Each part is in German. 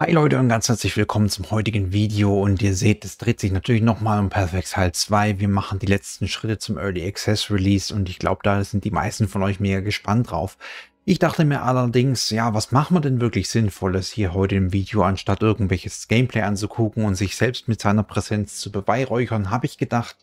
Hi Leute und ganz herzlich willkommen zum heutigen Video und ihr seht, es dreht sich natürlich nochmal um Perfect Teil 2. Wir machen die letzten Schritte zum Early Access Release und ich glaube, da sind die meisten von euch mega gespannt drauf. Ich dachte mir allerdings, ja, was machen wir denn wirklich Sinnvolles hier heute im Video, anstatt irgendwelches Gameplay anzugucken und sich selbst mit seiner Präsenz zu beweihräuchern, habe ich gedacht,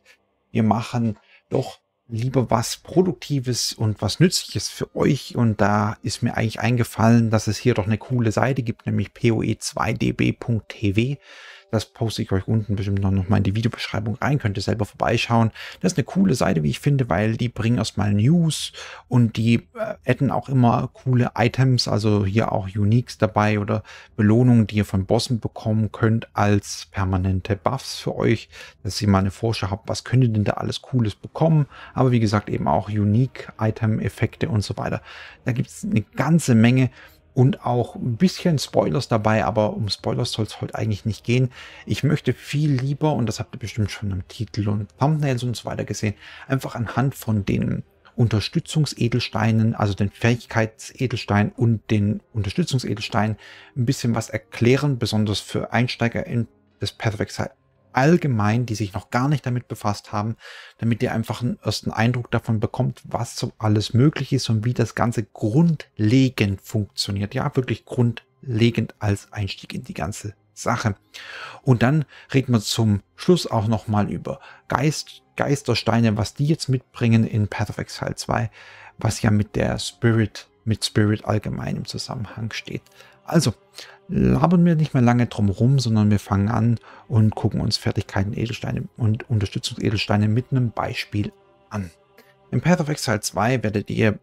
wir machen doch lieber was Produktives und was Nützliches für euch. Und da ist mir eigentlich eingefallen, dass es hier doch eine coole Seite gibt, nämlich poe2db.tv. Das poste ich euch unten bestimmt noch, noch mal in die Videobeschreibung rein. Könnt ihr selber vorbeischauen. Das ist eine coole Seite, wie ich finde, weil die bringen erstmal News und die äh, adden auch immer coole Items, also hier auch Uniques dabei oder Belohnungen, die ihr von Bossen bekommen könnt als permanente Buffs für euch, dass ihr mal eine Vorschau habt, was könnt ihr denn da alles Cooles bekommen. Aber wie gesagt, eben auch Unique-Item-Effekte und so weiter. Da gibt es eine ganze Menge und auch ein bisschen Spoilers dabei, aber um Spoilers soll es heute eigentlich nicht gehen. Ich möchte viel lieber, und das habt ihr bestimmt schon im Titel und Thumbnails und so weiter gesehen, einfach anhand von den Unterstützungsedelsteinen, also den Fähigkeitsedelstein und den Unterstützungsedelstein ein bisschen was erklären, besonders für Einsteiger in das Pathway allgemein, die sich noch gar nicht damit befasst haben, damit ihr einfach einen ersten Eindruck davon bekommt, was so alles möglich ist und wie das Ganze grundlegend funktioniert. Ja, wirklich grundlegend als Einstieg in die ganze Sache. Und dann reden wir zum Schluss auch nochmal über Geist, Geistersteine, was die jetzt mitbringen in Path of Exile 2, was ja mit der Spirit, mit Spirit allgemein im Zusammenhang steht. Also, labern wir nicht mehr lange drum rum, sondern wir fangen an und gucken uns Fertigkeiten Edelsteine und Unterstützungsedelsteine mit einem Beispiel an. Im Path of Exile 2 werdet ihr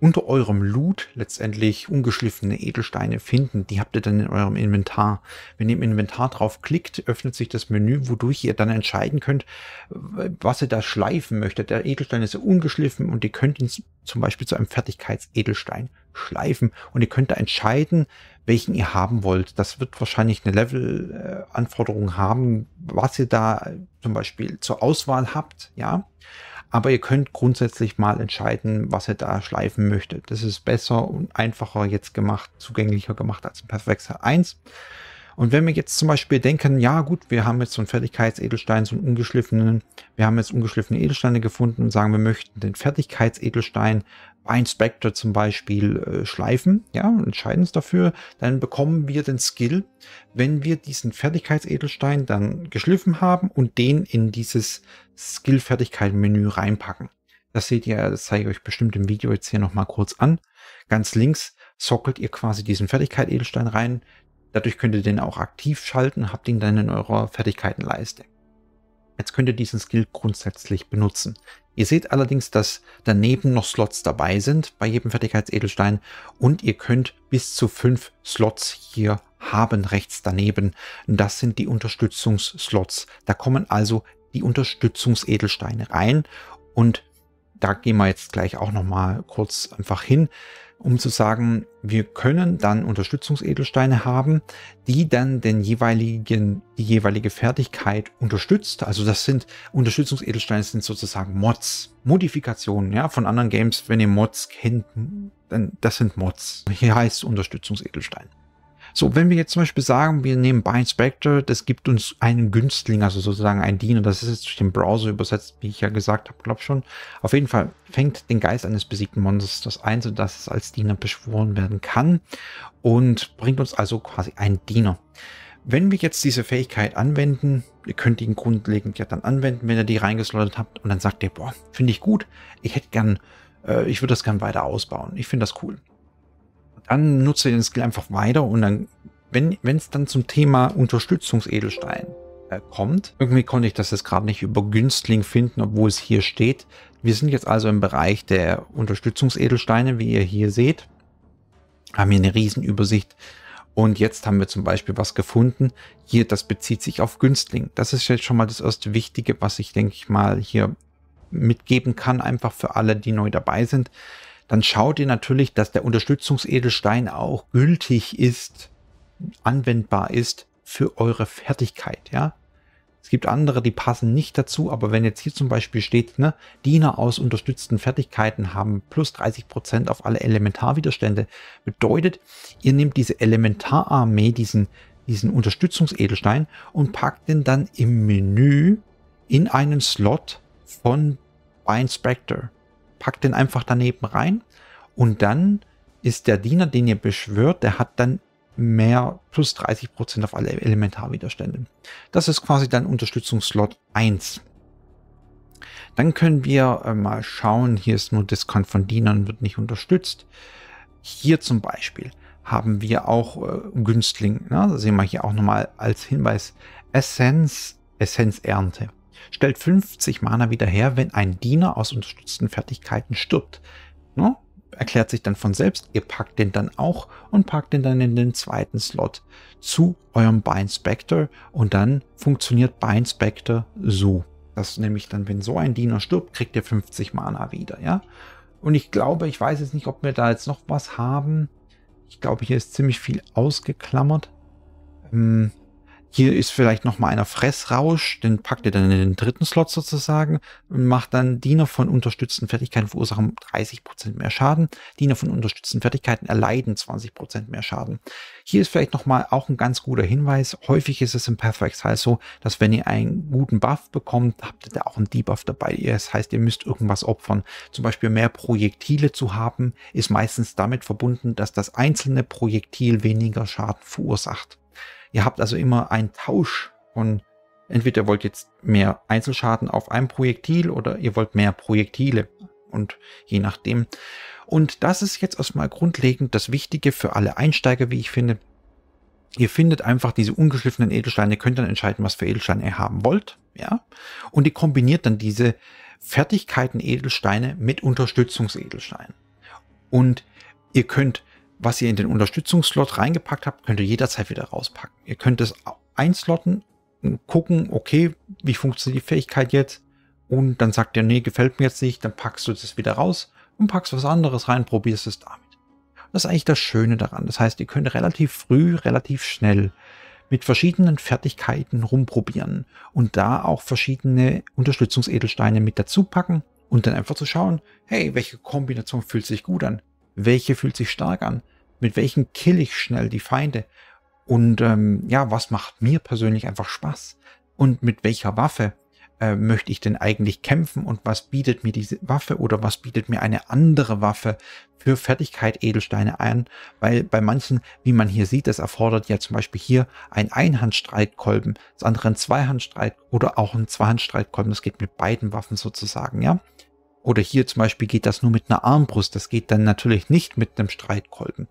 unter eurem Loot letztendlich ungeschliffene Edelsteine finden. Die habt ihr dann in eurem Inventar. Wenn ihr im Inventar drauf klickt, öffnet sich das Menü, wodurch ihr dann entscheiden könnt, was ihr da schleifen möchtet. Der Edelstein ist ungeschliffen und ihr könnt ihn zum Beispiel zu einem Fertigkeitsedelstein Schleifen und ihr könnt da entscheiden, welchen ihr haben wollt. Das wird wahrscheinlich eine Level-Anforderung haben, was ihr da zum Beispiel zur Auswahl habt, ja. Aber ihr könnt grundsätzlich mal entscheiden, was ihr da schleifen möchtet. Das ist besser und einfacher jetzt gemacht, zugänglicher gemacht als ein Perfexa 1. Und wenn wir jetzt zum Beispiel denken, ja gut, wir haben jetzt so einen Fertigkeitsedelstein, so einen ungeschliffenen, wir haben jetzt ungeschliffene Edelsteine gefunden und sagen, wir möchten den Fertigkeitsedelstein bei Inspector zum Beispiel äh, schleifen, ja, und entscheiden uns dafür, dann bekommen wir den Skill, wenn wir diesen Fertigkeitsedelstein dann geschliffen haben und den in dieses Skill-Fertigkeit-Menü reinpacken. Das seht ihr, das zeige ich euch bestimmt im Video jetzt hier nochmal kurz an. Ganz links sockelt ihr quasi diesen Fertigkeit Edelstein rein, Dadurch könnt ihr den auch aktiv schalten, habt ihn dann in eurer Fertigkeitenleiste. Jetzt könnt ihr diesen Skill grundsätzlich benutzen. Ihr seht allerdings, dass daneben noch Slots dabei sind bei jedem Fertigkeitsedelstein und ihr könnt bis zu fünf Slots hier haben rechts daneben. Das sind die Unterstützungsslots. Da kommen also die Unterstützungsedelsteine rein und da gehen wir jetzt gleich auch nochmal kurz einfach hin um zu sagen, wir können dann Unterstützungsedelsteine haben, die dann den jeweiligen, die jeweilige Fertigkeit unterstützt. Also das sind Unterstützungsedelsteine sind sozusagen Mods, Modifikationen ja, von anderen Games. Wenn ihr Mods kennt, dann das sind Mods. Hier heißt es Unterstützungsedelstein. So, wenn wir jetzt zum Beispiel sagen, wir nehmen Bind Spectre, das gibt uns einen Günstling, also sozusagen einen Diener, das ist jetzt durch den Browser übersetzt, wie ich ja gesagt habe, glaube schon. Auf jeden Fall fängt den Geist eines besiegten Monsters das ein, sodass es als Diener beschworen werden kann und bringt uns also quasi einen Diener. Wenn wir jetzt diese Fähigkeit anwenden, ihr könnt ihn grundlegend ja dann anwenden, wenn ihr die reingeslottet habt und dann sagt ihr, boah, finde ich gut, ich hätte gern, äh, ich würde das gern weiter ausbauen, ich finde das cool dann nutze den Skill einfach weiter und dann, wenn es dann zum Thema Unterstützungsedelstein äh, kommt, irgendwie konnte ich das jetzt gerade nicht über Günstling finden, obwohl es hier steht. Wir sind jetzt also im Bereich der Unterstützungsedelsteine, wie ihr hier seht, haben hier eine Riesenübersicht. Und jetzt haben wir zum Beispiel was gefunden. Hier, das bezieht sich auf Günstling. Das ist jetzt schon mal das erste Wichtige, was ich, denke ich mal, hier mitgeben kann, einfach für alle, die neu dabei sind dann schaut ihr natürlich, dass der Unterstützungsedelstein auch gültig ist, anwendbar ist für eure Fertigkeit. Ja, es gibt andere, die passen nicht dazu, aber wenn jetzt hier zum Beispiel steht, ne, Diener aus unterstützten Fertigkeiten haben plus 30% Prozent auf alle Elementarwiderstände, bedeutet, ihr nehmt diese Elementararmee, diesen, diesen Unterstützungsedelstein und packt den dann im Menü in einen Slot von Bind Spectre packt den einfach daneben rein und dann ist der Diener, den ihr beschwört, der hat dann mehr plus 30% auf alle Elementarwiderstände. Das ist quasi dann Unterstützungsslot 1. Dann können wir äh, mal schauen, hier ist nur Discount von Dienern, wird nicht unterstützt. Hier zum Beispiel haben wir auch äh, Günstling, ne? sehen wir hier auch nochmal als Hinweis, Essenz, Essenzernte stellt 50 Mana wieder her, wenn ein Diener aus unterstützten Fertigkeiten stirbt. Ne? Erklärt sich dann von selbst, ihr packt den dann auch und packt den dann in den zweiten Slot zu eurem Bind Spectre und dann funktioniert Bind Spectre so. Das nämlich dann, wenn so ein Diener stirbt, kriegt ihr 50 Mana wieder, ja. Und ich glaube, ich weiß jetzt nicht, ob wir da jetzt noch was haben. Ich glaube, hier ist ziemlich viel ausgeklammert. Hm, hier ist vielleicht nochmal einer Fressrausch, den packt ihr dann in den dritten Slot sozusagen und macht dann Diener von unterstützten Fertigkeiten verursachen 30% mehr Schaden, Diener von unterstützten Fertigkeiten erleiden 20% mehr Schaden. Hier ist vielleicht nochmal auch ein ganz guter Hinweis, häufig ist es im Path of halt so, dass wenn ihr einen guten Buff bekommt, habt ihr da auch einen Debuff dabei. Das heißt, ihr müsst irgendwas opfern. Zum Beispiel mehr Projektile zu haben, ist meistens damit verbunden, dass das einzelne Projektil weniger Schaden verursacht. Ihr habt also immer einen Tausch von entweder wollt jetzt mehr Einzelschaden auf einem Projektil oder ihr wollt mehr Projektile und je nachdem. Und das ist jetzt erstmal grundlegend das Wichtige für alle Einsteiger, wie ich finde. Ihr findet einfach diese ungeschliffenen Edelsteine, ihr könnt dann entscheiden, was für Edelsteine ihr haben wollt, ja. Und ihr kombiniert dann diese Fertigkeiten Edelsteine mit Unterstützungsedelsteinen. Und ihr könnt was ihr in den Unterstützungsslot reingepackt habt, könnt ihr jederzeit wieder rauspacken. Ihr könnt es einslotten und gucken, okay, wie funktioniert die Fähigkeit jetzt? Und dann sagt ihr, nee, gefällt mir jetzt nicht, dann packst du das wieder raus und packst was anderes rein, probierst es damit. Das ist eigentlich das Schöne daran. Das heißt, ihr könnt relativ früh, relativ schnell mit verschiedenen Fertigkeiten rumprobieren und da auch verschiedene Unterstützungsedelsteine mit dazu packen und dann einfach zu schauen, hey, welche Kombination fühlt sich gut an? welche fühlt sich stark an, mit welchen kill ich schnell die Feinde und ähm, ja, was macht mir persönlich einfach Spaß und mit welcher Waffe äh, möchte ich denn eigentlich kämpfen und was bietet mir diese Waffe oder was bietet mir eine andere Waffe für Fertigkeit Edelsteine ein, weil bei manchen, wie man hier sieht, das erfordert ja zum Beispiel hier ein Einhandstreitkolben, das andere ein Zweihandstreit oder auch ein Zweihandstreitkolben, das geht mit beiden Waffen sozusagen, ja. Oder hier zum Beispiel geht das nur mit einer Armbrust. Das geht dann natürlich nicht mit einem Streitkolben.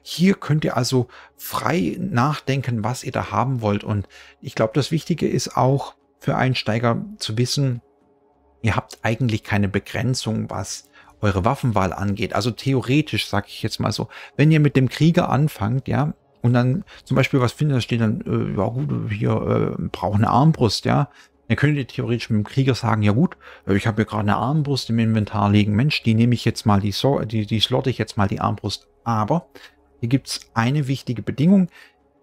Hier könnt ihr also frei nachdenken, was ihr da haben wollt. Und ich glaube, das Wichtige ist auch für Einsteiger zu wissen, ihr habt eigentlich keine Begrenzung, was eure Waffenwahl angeht. Also theoretisch, sage ich jetzt mal so, wenn ihr mit dem Krieger anfangt, ja, und dann zum Beispiel was findet, da steht dann, äh, ja gut, hier äh, braucht eine Armbrust, ja, er könnte theoretisch mit dem Krieger sagen, ja gut, äh, ich habe hier gerade eine Armbrust im Inventar liegen. Mensch, die nehme ich jetzt mal, die, so die, die slotte ich jetzt mal die Armbrust. Aber hier gibt es eine wichtige Bedingung.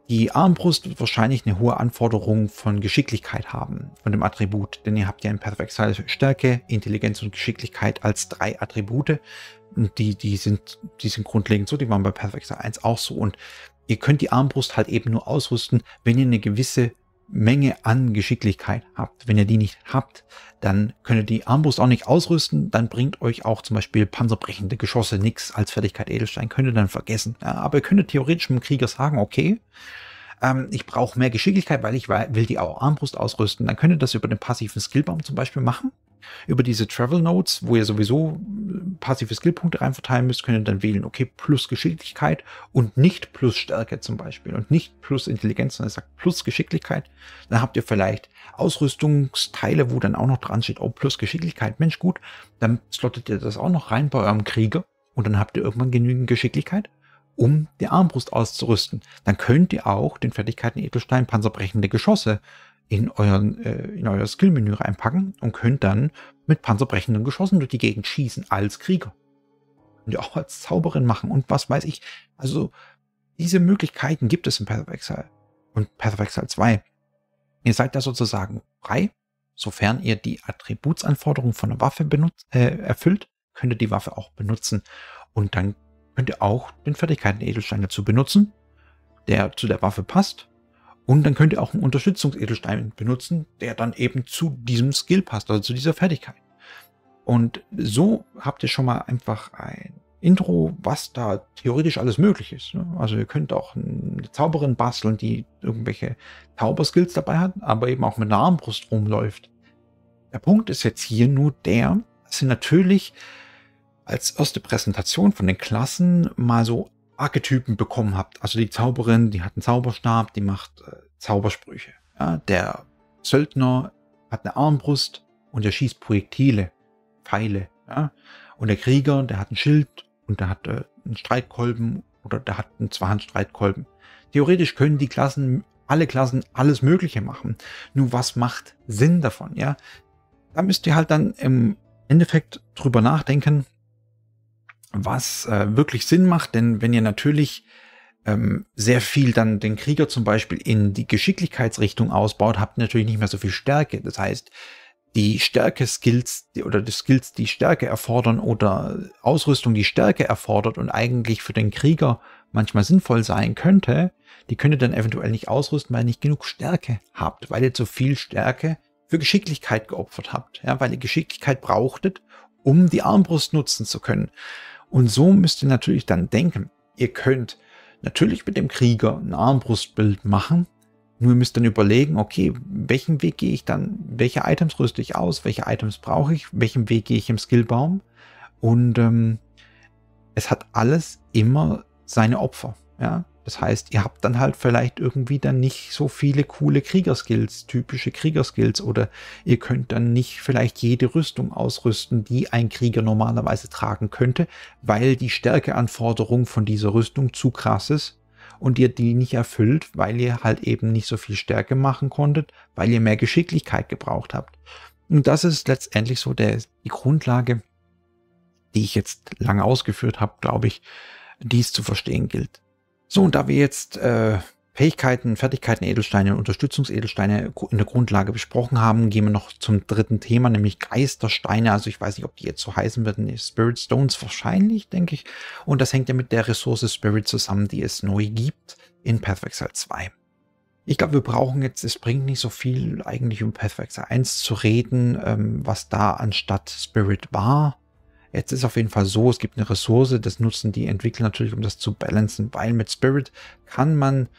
Die Armbrust wird wahrscheinlich eine hohe Anforderung von Geschicklichkeit haben, von dem Attribut. Denn ihr habt ja in Perfect of Stärke, Intelligenz und Geschicklichkeit als drei Attribute. Und die, die, sind, die sind grundlegend so, die waren bei Perfect of 1 auch so. Und ihr könnt die Armbrust halt eben nur ausrüsten, wenn ihr eine gewisse Menge an Geschicklichkeit habt. Wenn ihr die nicht habt, dann könnt ihr die Armbrust auch nicht ausrüsten. Dann bringt euch auch zum Beispiel panzerbrechende Geschosse nichts als Fertigkeit Edelstein. Könnt ihr dann vergessen. Ja, aber ihr könntet theoretisch dem Krieger sagen, okay, ähm, ich brauche mehr Geschicklichkeit, weil ich will die Armbrust ausrüsten. Dann könnt ihr das über den passiven Skillbaum zum Beispiel machen. Über diese Travel Notes, wo ihr sowieso äh, passive Skillpunkte reinverteilen müsst, könnt ihr dann wählen, okay, plus Geschicklichkeit und nicht plus Stärke zum Beispiel und nicht plus Intelligenz, sondern sagt plus Geschicklichkeit. Dann habt ihr vielleicht Ausrüstungsteile, wo dann auch noch dran steht, oh, plus Geschicklichkeit, Mensch, gut, dann slottet ihr das auch noch rein bei eurem Krieger und dann habt ihr irgendwann genügend Geschicklichkeit um die Armbrust auszurüsten. Dann könnt ihr auch den Fertigkeiten Edelstein panzerbrechende Geschosse in, euren, äh, in euer Skillmenü reinpacken und könnt dann mit panzerbrechenden Geschossen durch die Gegend schießen als Krieger. Könnt ihr auch als Zauberin machen und was weiß ich. Also diese Möglichkeiten gibt es in Path of Exile und Path of Exile 2. Ihr seid da sozusagen frei, sofern ihr die Attributsanforderungen von der Waffe benutzt, äh, erfüllt, könnt ihr die Waffe auch benutzen und dann könnt ihr auch den Fertigkeiten Edelstein dazu benutzen, der zu der Waffe passt und dann könnt ihr auch einen Unterstützungsedelstein benutzen, der dann eben zu diesem Skill passt, also zu dieser Fertigkeit. Und so habt ihr schon mal einfach ein Intro, was da theoretisch alles möglich ist. Ne? Also ihr könnt auch eine Zauberin basteln, die irgendwelche Zauberskills dabei hat, aber eben auch mit einer Armbrust rumläuft. Der Punkt ist jetzt hier nur der, dass ihr natürlich als erste Präsentation von den Klassen mal so Archetypen bekommen habt. Also die Zauberin, die hat einen Zauberstab, die macht äh, Zaubersprüche. Ja, der Söldner hat eine Armbrust und er schießt Projektile, Pfeile. Ja? Und der Krieger, der hat ein Schild und der hat äh, einen Streitkolben oder der hat einen Zweihandstreitkolben. Theoretisch können die Klassen, alle Klassen alles Mögliche machen. Nur was macht Sinn davon? Ja, da müsst ihr halt dann im Endeffekt drüber nachdenken, was äh, wirklich Sinn macht, denn wenn ihr natürlich ähm, sehr viel dann den Krieger zum Beispiel in die Geschicklichkeitsrichtung ausbaut, habt ihr natürlich nicht mehr so viel Stärke. Das heißt, die Stärke-Skills oder die Skills, die Stärke erfordern oder Ausrüstung, die Stärke erfordert und eigentlich für den Krieger manchmal sinnvoll sein könnte, die könnt ihr dann eventuell nicht ausrüsten, weil ihr nicht genug Stärke habt, weil ihr zu viel Stärke für Geschicklichkeit geopfert habt, ja, weil ihr Geschicklichkeit brauchtet, um die Armbrust nutzen zu können. Und so müsst ihr natürlich dann denken. Ihr könnt natürlich mit dem Krieger ein Armbrustbild machen, nur ihr müsst dann überlegen, okay, welchen Weg gehe ich dann, welche Items rüste ich aus, welche Items brauche ich, welchen Weg gehe ich im Skillbaum. Und ähm, es hat alles immer seine Opfer. Ja? Das heißt, ihr habt dann halt vielleicht irgendwie dann nicht so viele coole Kriegerskills, typische Kriegerskills oder ihr könnt dann nicht vielleicht jede Rüstung ausrüsten, die ein Krieger normalerweise tragen könnte, weil die Stärkeanforderung von dieser Rüstung zu krass ist und ihr die nicht erfüllt, weil ihr halt eben nicht so viel Stärke machen konntet, weil ihr mehr Geschicklichkeit gebraucht habt. Und das ist letztendlich so der, die Grundlage, die ich jetzt lange ausgeführt habe, glaube ich, die es zu verstehen gilt. So, und da wir jetzt äh, Fähigkeiten, Fertigkeiten, Edelsteine und Unterstützungsedelsteine in der Grundlage besprochen haben, gehen wir noch zum dritten Thema, nämlich Geistersteine. Also ich weiß nicht, ob die jetzt so heißen werden. Spirit Stones wahrscheinlich, denke ich. Und das hängt ja mit der Ressource Spirit zusammen, die es neu gibt in Path 2. Ich glaube, wir brauchen jetzt, es bringt nicht so viel eigentlich um Path 1 zu reden, ähm, was da anstatt Spirit war. Jetzt ist auf jeden Fall so, es gibt eine Ressource, das nutzen die Entwickler natürlich, um das zu balancen, weil mit Spirit kann man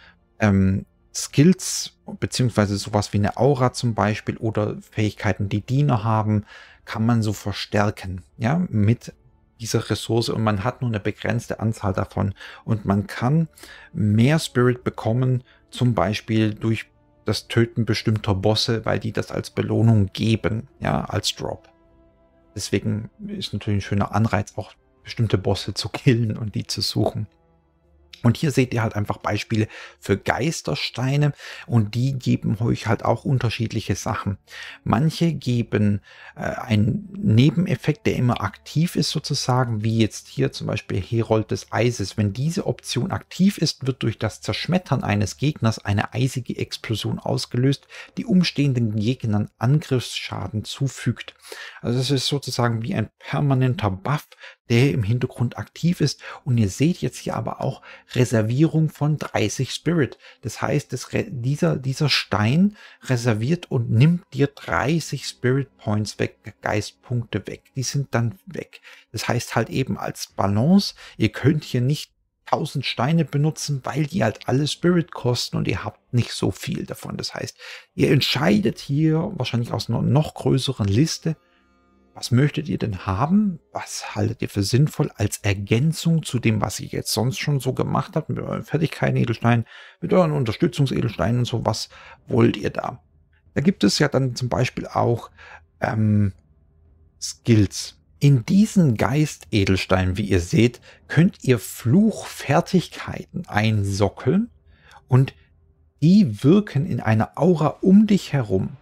ähm, Skills, beziehungsweise sowas wie eine Aura zum Beispiel oder Fähigkeiten, die Diener haben, kann man so verstärken, ja, mit dieser Ressource und man hat nur eine begrenzte Anzahl davon und man kann mehr Spirit bekommen, zum Beispiel durch das Töten bestimmter Bosse, weil die das als Belohnung geben, ja, als Drop. Deswegen ist natürlich ein schöner Anreiz, auch bestimmte Bosse zu killen und die zu suchen. Und hier seht ihr halt einfach Beispiele für Geistersteine und die geben euch halt auch unterschiedliche Sachen. Manche geben äh, einen Nebeneffekt, der immer aktiv ist sozusagen, wie jetzt hier zum Beispiel Herold des Eises. Wenn diese Option aktiv ist, wird durch das Zerschmettern eines Gegners eine eisige Explosion ausgelöst, die umstehenden Gegnern Angriffsschaden zufügt. Also es ist sozusagen wie ein permanenter Buff, der im Hintergrund aktiv ist. Und ihr seht jetzt hier aber auch Reservierung von 30 Spirit. Das heißt, das dieser, dieser Stein reserviert und nimmt dir 30 Spirit Points weg, Geistpunkte weg. Die sind dann weg. Das heißt halt eben als Balance, ihr könnt hier nicht 1000 Steine benutzen, weil die halt alle Spirit kosten und ihr habt nicht so viel davon. Das heißt, ihr entscheidet hier wahrscheinlich aus einer noch größeren Liste, was möchtet ihr denn haben? Was haltet ihr für sinnvoll als Ergänzung zu dem, was ihr jetzt sonst schon so gemacht habt mit euren Fertigkeiten Edelsteinen, mit euren Unterstützungsedelsteinen und so? Was wollt ihr da? Da gibt es ja dann zum Beispiel auch ähm, Skills. In diesen Geist-Edelsteinen, wie ihr seht, könnt ihr Fluchfertigkeiten einsockeln und die wirken in einer Aura um dich herum.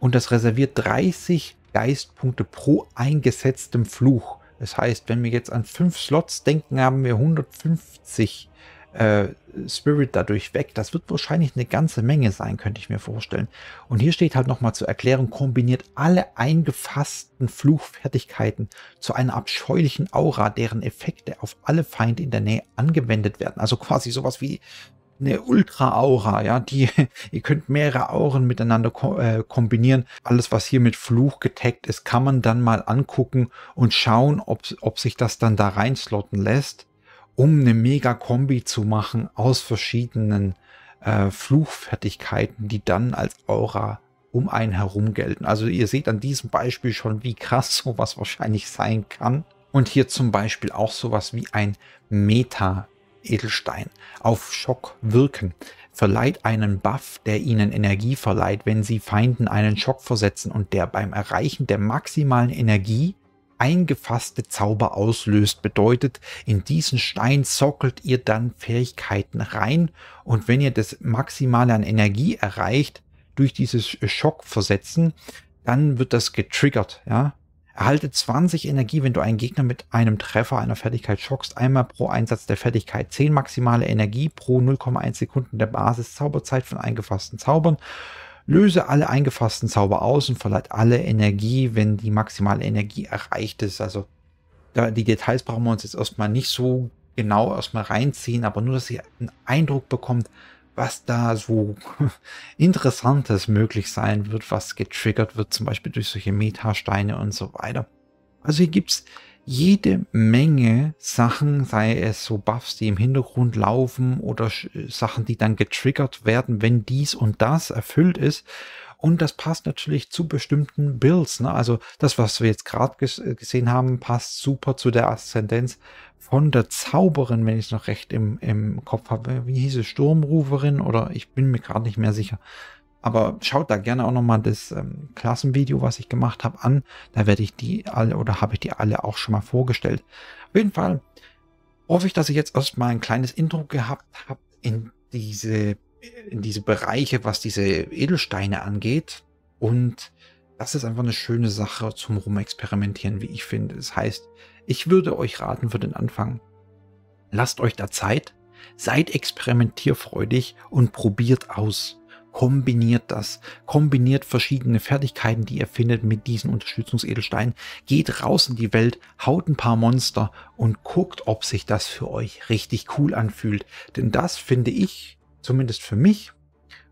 Und das reserviert 30 Geistpunkte pro eingesetztem Fluch. Das heißt, wenn wir jetzt an fünf Slots denken, haben wir 150 äh, Spirit dadurch weg. Das wird wahrscheinlich eine ganze Menge sein, könnte ich mir vorstellen. Und hier steht halt nochmal zur Erklärung, kombiniert alle eingefassten Fluchfertigkeiten zu einer abscheulichen Aura, deren Effekte auf alle Feinde in der Nähe angewendet werden. Also quasi sowas wie eine Ultra-Aura, ja, die, ihr könnt mehrere Auren miteinander ko äh, kombinieren. Alles, was hier mit Fluch getaggt ist, kann man dann mal angucken und schauen, ob, ob sich das dann da reinslotten lässt, um eine Mega-Kombi zu machen aus verschiedenen äh, Fluchfertigkeiten, die dann als Aura um einen herum gelten. Also ihr seht an diesem Beispiel schon, wie krass sowas wahrscheinlich sein kann. Und hier zum Beispiel auch sowas wie ein Meta Edelstein auf Schock wirken. Verleiht einen Buff, der ihnen Energie verleiht, wenn sie Feinden einen Schock versetzen und der beim Erreichen der maximalen Energie eingefasste Zauber auslöst, bedeutet, in diesen Stein sockelt ihr dann Fähigkeiten rein und wenn ihr das Maximale an Energie erreicht, durch dieses Schockversetzen, dann wird das getriggert, ja, Erhalte 20 Energie, wenn du einen Gegner mit einem Treffer einer Fertigkeit schockst. Einmal pro Einsatz der Fertigkeit 10 maximale Energie pro 0,1 Sekunden der Basis-Zauberzeit von eingefassten Zaubern. Löse alle eingefassten Zauber aus und verleiht alle Energie, wenn die maximale Energie erreicht ist. Also da die Details brauchen wir uns jetzt erstmal nicht so genau erstmal reinziehen, aber nur, dass ihr einen Eindruck bekommt, was da so interessantes möglich sein wird, was getriggert wird, zum Beispiel durch solche Metasteine und so weiter. Also hier gibt's jede Menge Sachen, sei es so Buffs, die im Hintergrund laufen oder Sachen, die dann getriggert werden, wenn dies und das erfüllt ist. Und das passt natürlich zu bestimmten Builds. Ne? Also das, was wir jetzt gerade ges äh, gesehen haben, passt super zu der Aszendenz von der Zauberin, wenn ich es noch recht im, im Kopf habe. Wie hieß es? Sturmruferin oder ich bin mir gerade nicht mehr sicher. Aber schaut da gerne auch nochmal das ähm, Klassenvideo, was ich gemacht habe, an. Da werde ich die alle oder habe ich die alle auch schon mal vorgestellt. Auf jeden Fall hoffe ich, dass ich jetzt erstmal ein kleines Intro gehabt habe in diese in diese Bereiche, was diese Edelsteine angeht. Und das ist einfach eine schöne Sache zum Rumexperimentieren, wie ich finde. Das heißt, ich würde euch raten für den Anfang, lasst euch da Zeit, seid experimentierfreudig und probiert aus. Kombiniert das, kombiniert verschiedene Fertigkeiten, die ihr findet mit diesen Unterstützungsedelsteinen. Geht raus in die Welt, haut ein paar Monster und guckt, ob sich das für euch richtig cool anfühlt. Denn das finde ich zumindest für mich,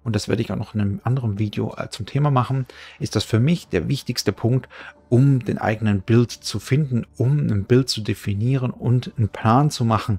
und das werde ich auch noch in einem anderen Video äh, zum Thema machen, ist das für mich der wichtigste Punkt, um den eigenen Bild zu finden, um ein Bild zu definieren und einen Plan zu machen.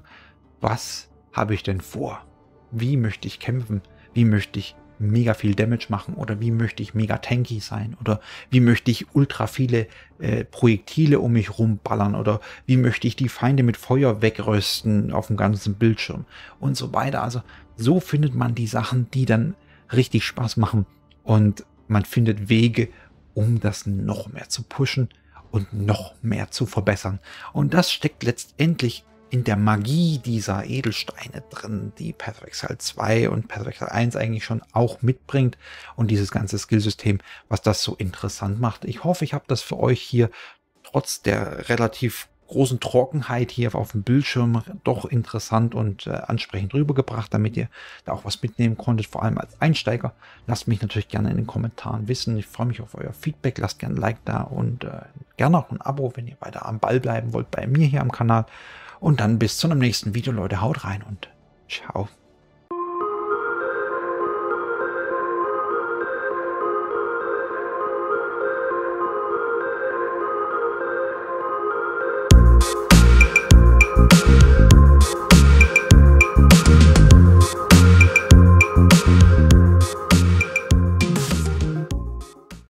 Was habe ich denn vor? Wie möchte ich kämpfen? Wie möchte ich mega viel Damage machen oder wie möchte ich mega tanky sein oder wie möchte ich ultra viele äh, Projektile um mich rumballern oder wie möchte ich die Feinde mit Feuer wegrösten auf dem ganzen Bildschirm und so weiter. Also so findet man die Sachen, die dann richtig Spaß machen und man findet Wege, um das noch mehr zu pushen und noch mehr zu verbessern. Und das steckt letztendlich in der Magie dieser Edelsteine drin, die Path of Exile 2 und Path of Exile 1 eigentlich schon auch mitbringt und dieses ganze Skillsystem, was das so interessant macht. Ich hoffe, ich habe das für euch hier trotz der relativ großen Trockenheit hier auf dem Bildschirm doch interessant und äh, ansprechend rübergebracht, damit ihr da auch was mitnehmen konntet, vor allem als Einsteiger. Lasst mich natürlich gerne in den Kommentaren wissen. Ich freue mich auf euer Feedback. Lasst gerne ein Like da und äh, gerne auch ein Abo, wenn ihr weiter am Ball bleiben wollt bei mir hier am Kanal. Und dann bis zu einem nächsten Video, Leute. Haut rein und ciao.